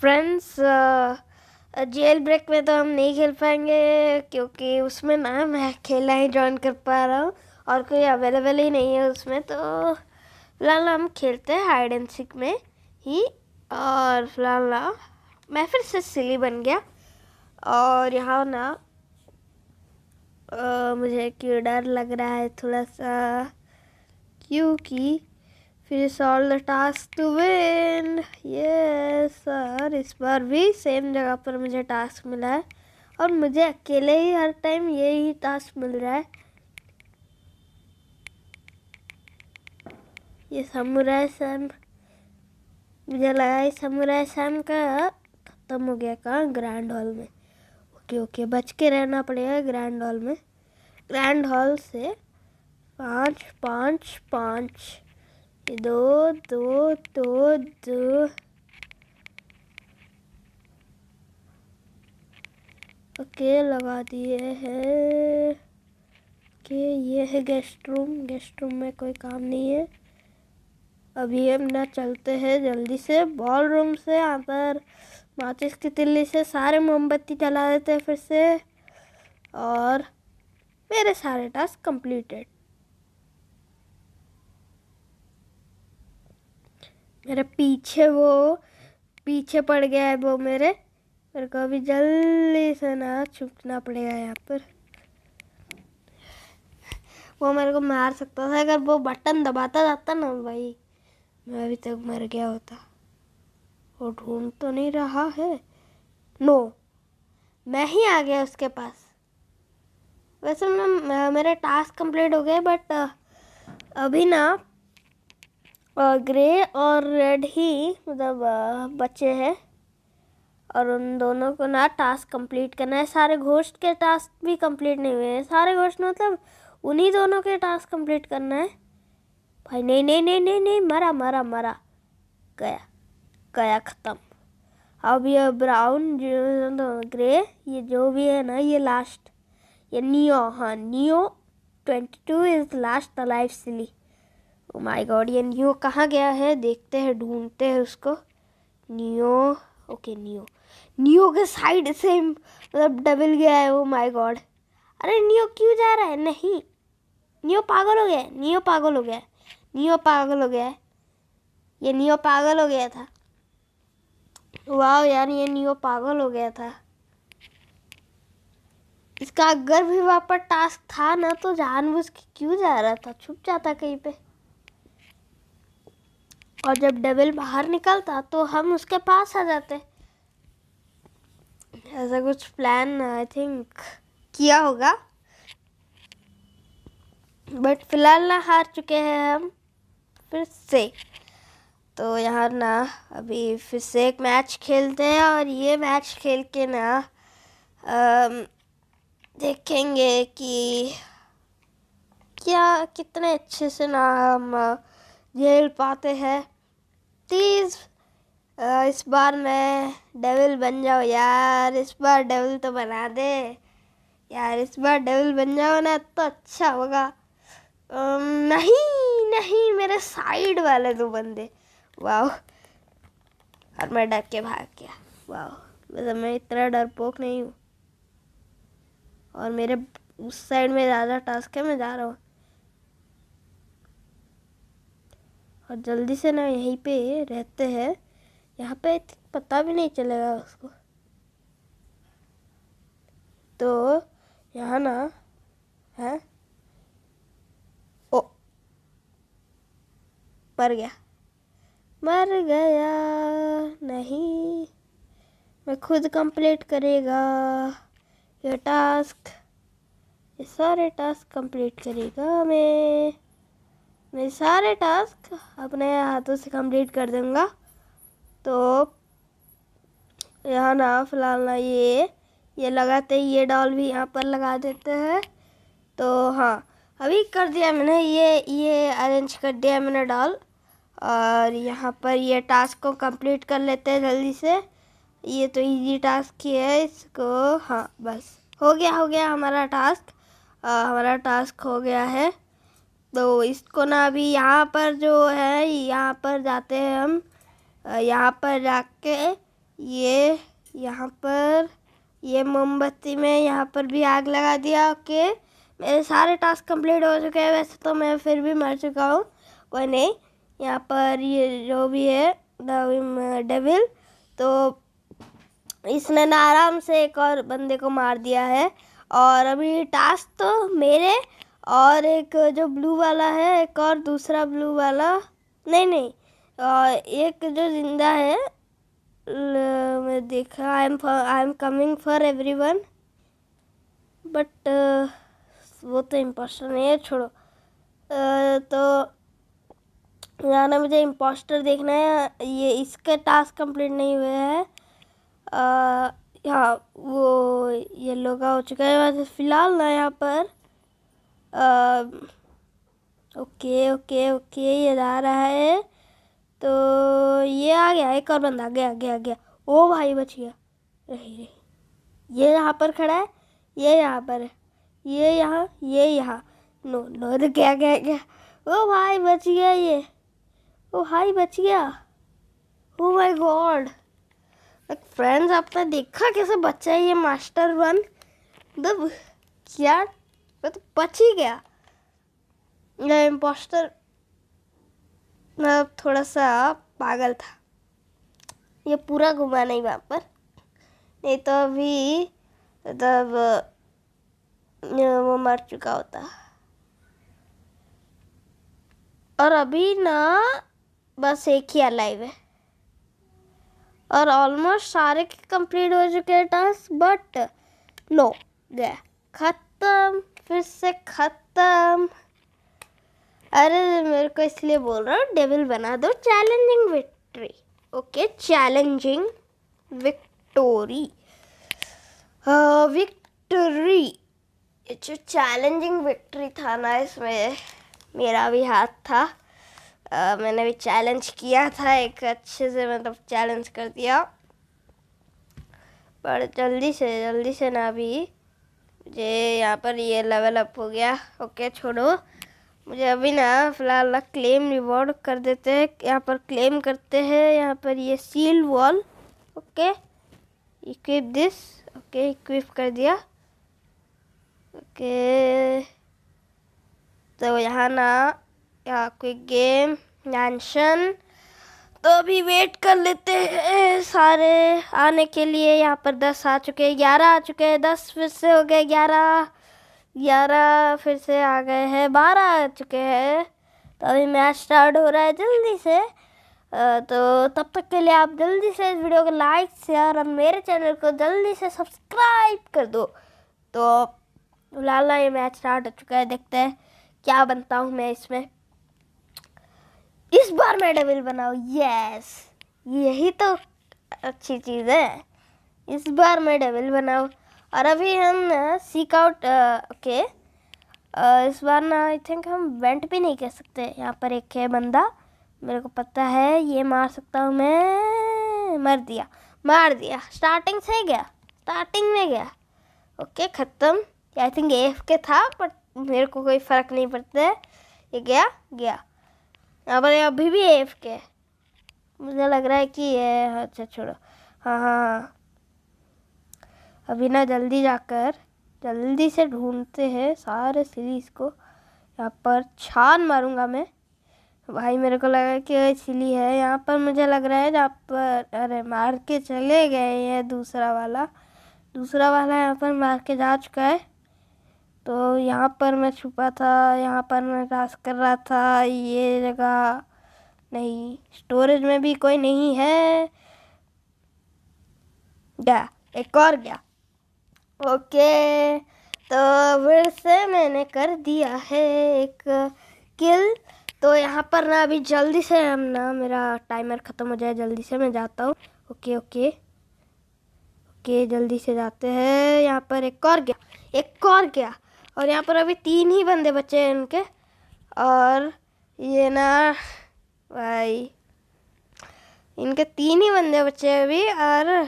friends jail break में तो हम नहीं खेल पाएंगे क्योंकि उसमें ना मैं खेलना ही ज्वाइन कर पा रहा हूँ और कोई अवेलेबल ही नहीं है उसमें तो फिलहाल हम खेलते हैं हाइड एंड सिक में ही और फिलहाल uh, मैं फिर से सिली बन गया और यहाँ ना आ, uh, मुझे क्यों डर लग रहा है थोड़ा सा क्योंकि फिर solve the task to win ये सर इस बार भी सेम जगह पर मुझे टास्क मिला है और मुझे अकेले ही हर टाइम यही टास्क मिल रहा है ये समुराय सैम मुझे लगा ये समुराय सैम का ख़त्म हो गया कहाँ ग्रैंड हॉल में ओके ओके बच के रहना पड़ेगा ग्रैंड हॉल में ग्रैंड हॉल से पाँच पाँच पाँच दो दो दो दो ओके लगा दिए है कि ये है गेस्ट रूम गेस्ट रूम में कोई काम नहीं है अभी हम ना चलते हैं जल्दी से बॉल रूम से यहाँ पर माचिस की तिल्ली से सारे मोमबत्ती जला देते हैं फिर से और मेरे सारे टास्क कंप्लीटेड अरे पीछे वो पीछे पड़ गया है वो मेरे मेरे को अभी जल्दी से ना छुपना पड़ेगा यहाँ पर वो मेरे को मार सकता था अगर वो बटन दबाता जाता ना भाई मैं अभी तक मर गया होता वो ढूंढ तो नहीं रहा है नो मैं ही आ गया उसके पास वैसे मैं मेरा टास्क कंप्लीट हो गया बट अभी ना ग्रे और रेड ही मतलब बच्चे हैं और उन दोनों को ना टास्क कंप्लीट करना है सारे घोष्ट के टास्क भी कंप्लीट नहीं हुए हैं सारे घोष्ट मतलब उन्हीं दोनों के टास्क कंप्लीट करना है भाई नहीं नहीं नहीं नहीं नहीं मरा मरा मरा गया गया ख़त्म अब ये ब्राउन ग्रे ये जो भी है ना ये लास्ट ये नियो हाँ neo twenty two is last the life silly oh my god ये न्यू कहाँ गया है देखते हैं ढूंढते हैं उसको न्यू ओके न्यू न्यू के साइड से मतलब डबल गया है वो माय गॉड अरे न्यू क्यों जा रहा है नहीं न्यू पागल हो गया है नियो पागल हो गया है पागल हो गया है ये न्यू पागल हो गया था वाह यार ये न्यू पागल हो गया था इसका अगर भी वहाँ पर टास्क था ना तो जानबूझ के क्यों जा रहा था छुप जाता कहीं पे और जब डेविल बाहर निकलता तो हम उसके पास आ जाते ऐसा कुछ प्लान आई थिंक किया होगा बट फिलहाल ना हार चुके हैं हम फिर से तो यहाँ ना अभी फिर से एक मैच खेलते हैं और ये मैच खेल के ना देखेंगे कि क्या कितने अच्छे से ना हम झेल पाते हैं तीस इस बार मैं डेविल बन जाओ यार इस बार डेविल तो बना दे यार इस बार डेविल बन जाओ ना तो अच्छा होगा नहीं नहीं मेरे साइड वाले दो बंदे वाह और मैं डर के भाग गया वाह मतलब मैं इतना डरपोक नहीं हूँ और मेरे उस साइड में ज़्यादा टास्क है मैं जा रहा हूँ और जल्दी से ना यहीं पे रहते हैं यहाँ पे तो पता भी नहीं चलेगा उसको तो यहाँ ना है ओ मर गया मर गया नहीं मैं खुद कंप्लीट करेगा ये टास्क ये सारे टास्क कंप्लीट करेगा मैं मैं सारे टास्क अपने हाथों से कंप्लीट कर दूँगा तो यहाँ ना फिलहाल ना ये ये लगाते ये डॉल भी यहाँ पर लगा देते हैं तो हाँ अभी कर दिया मैंने ये ये अरेंज कर दिया मैंने डॉल और यहाँ पर ये टास्क को कंप्लीट कर लेते हैं जल्दी से ये तो इजी टास्क ही है इसको हाँ बस हो गया हो गया हमारा टास्क आ, हमारा टास्क हो गया है तो इसको ना अभी यहाँ पर जो है यहाँ पर जाते हैं हम यहाँ पर जाके ये यहाँ पर ये मोमबत्ती में यहाँ पर भी आग लगा दिया ओके मेरे सारे टास्क कंप्लीट हो चुके हैं वैसे तो मैं फिर भी मर चुका हूँ कोई नहीं यहाँ पर ये जो भी है डेविल तो इसने ना आराम से एक और बंदे को मार दिया है और अभी टास्क तो मेरे और एक जो ब्लू वाला है एक और दूसरा ब्लू वाला नहीं नहीं और एक जो जिंदा है मैं देखा I am I am coming for everyone but वो तो इम्पोस्टर नहीं है छोड़ो तो ना मुझे इम्पोस्टर देखना है ये इसका टास्क कंप्लीट नहीं हुआ है हाँ वो येलो का हो चुका है वैसे फ़िलहाल ना यहाँ पर ओके ओके ओके ये आ रहा है तो ये आ गया एक और बंदा आ गया गया आ गया ओ भाई बच गया रही रही ये यहाँ पर खड़ा है ये यहाँ पर है ये यहाँ ये यहाँ नो नो गया तो गया गया ओ भाई बच गया ये ओ भाई बच गया ओ माय गॉड फ्रेंड्स आपने देखा कैसे बच्चा ये मास्टर वन मतलब क्या मैं तो बच ही गया मैं इम्पोस्टर मतलब थोड़ा सा पागल था ये पूरा घुमा नहीं वहाँ पर नहीं तो अभी मतलब वो मर चुका होता और अभी ना बस एक ही अलाइव है और ऑलमोस्ट सारे के कंप्लीट हो चुके हैं टास्क बट नो गया ख़त्म फिर से ख़त्म अरे मेरे को इसलिए बोल रहा हूँ डेविल बना दो challenging victory okay challenging victory victory जो चैलेंजिंग विक्ट्री था ना इसमें मेरा भी हाथ था आ, मैंने भी चैलेंज किया था एक अच्छे से मतलब चैलेंज कर दिया पर जल्दी से जल्दी से ना अभी मुझे यहाँ पर ये लेवल अप हो गया ओके छोड़ो मुझे अभी ना फ़िलहाल क्लेम रिवॉर्ड कर देते हैं यहाँ पर क्लेम करते हैं यहाँ पर ये seal wall okay equip this okay equip कर दिया ओके तो यहाँ ना यहाँ क्विक गेम मैंशन तो अभी वेट कर लेते हैं सारे आने के लिए यहाँ पर दस आ चुके हैं ग्यारह आ चुके हैं दस फिर से हो गए ग्यारह ग्यारह फिर से आ गए हैं बारह आ चुके हैं तो अभी मैच स्टार्ट हो रहा है जल्दी से तो तब तक के लिए आप जल्दी से इस वीडियो को लाइक शेयर और मेरे चैनल को जल्दी से सब्सक्राइब कर दो तो लाल ये मैच स्टार्ट हो चुका है देखते हैं क्या बनता हूँ मैं इसमें इस बार मैं डबल बनाऊँ यस यही तो अच्छी चीज़ है इस बार मैं डबल बनाऊँ और अभी हम सीक आउट ओके इस बार ना आई थिंक हम वेंट भी नहीं कर सकते यहाँ पर एक है बंदा मेरे को पता है ये मार सकता हूँ मैं मर दिया मार दिया स्टार्टिंग से गया स्टार्टिंग में गया ओके ख़त्म आई थिंक एफ के था बट मेरे को कोई फ़र्क नहीं पड़ता है ये गया गया यहाँ पर अभी भी एफ के मुझे लग रहा है कि ये अच्छा छोड़ो हाँ, हाँ हाँ अभी ना जल्दी जाकर जल्दी से ढूंढते हैं सारे सीरीज को यहाँ पर छान मारूंगा मैं भाई मेरे को लगा कि सिली है यहाँ पर मुझे लग रहा है जहाँ पर अरे मार के चले गए हैं दूसरा वाला दूसरा वाला यहाँ पर मार के जा चुका है तो यहाँ पर मैं छुपा था यहाँ पर मैं रास कर रहा था ये जगह नहीं स्टोरेज में भी कोई नहीं है गया एक और गया ओके तो फिर से मैंने कर दिया है एक किल तो यहाँ पर ना अभी जल्दी से हम ना मेरा टाइमर ख़त्म हो जाए जल्दी से मैं जाता हूँ ओके ओके ओके जल्दी से जाते हैं यहाँ पर एक और गया एक और गया और यहाँ पर अभी तीन ही बंदे बचे हैं इनके और ये ना भाई इनके तीन ही बंदे बचे हैं अभी और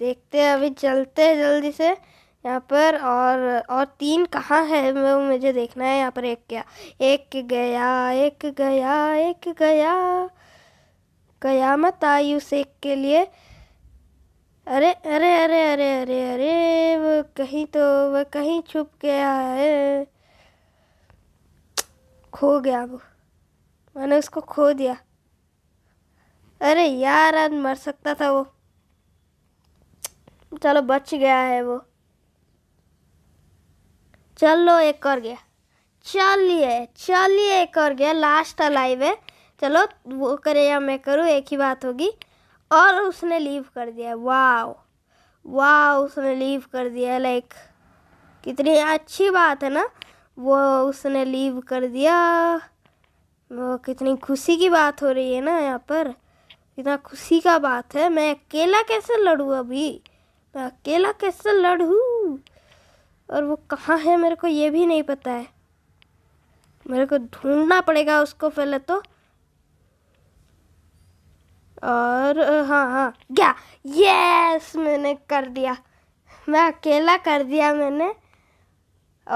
देखते हैं अभी चलते हैं जल्दी से यहाँ पर और और तीन कहाँ है वो मुझे देखना है यहाँ पर एक क्या एक गया एक गया एक गया कयामत आई उस एक के लिए अरे अरे अरे अरे अरे अरे वो कहीं तो वह कहीं छुप गया है खो गया वो मैंने उसको खो दिया अरे यार आज मर सकता था वो चलो बच गया है वो चलो एक और गया चलिए चलिए एक और गया लास्ट अलाइव है चलो वो करे या मैं करूँ एक ही बात होगी और उसने लीव कर दिया वाओ वाह उसने लीव कर दिया लाइक कितनी अच्छी बात है ना वो उसने लीव कर दिया वो कितनी खुशी की बात हो रही है ना यहाँ पर कितना खुशी का बात है मैं अकेला कैसे लड़ूँ अभी मैं अकेला कैसे लड़ूँ और वो कहाँ है मेरे को ये भी नहीं पता है मेरे को ढूंढना पड़ेगा उसको पहले तो और हाँ हाँ गया यस मैंने कर दिया मैं अकेला कर दिया मैंने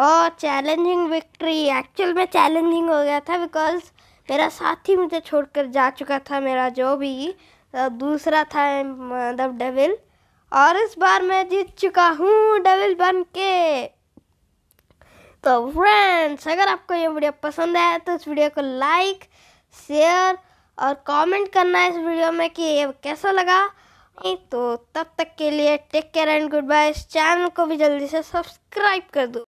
और चैलेंजिंग विक्ट्री एक्चुअल में चैलेंजिंग हो गया था बिकॉज मेरा साथी मुझे छोड़कर जा चुका था मेरा जो भी दूसरा था मतलब डेविल और इस बार मैं जीत चुका हूँ डेविल बन के तो फ्रेंड्स अगर आपको ये वीडियो पसंद आया तो इस वीडियो को लाइक शेयर और कमेंट करना है इस वीडियो में कि ये कैसा लगा तो तब तक के लिए take care and good bye इस चैनल को भी जल्दी से सब्सक्राइब कर दो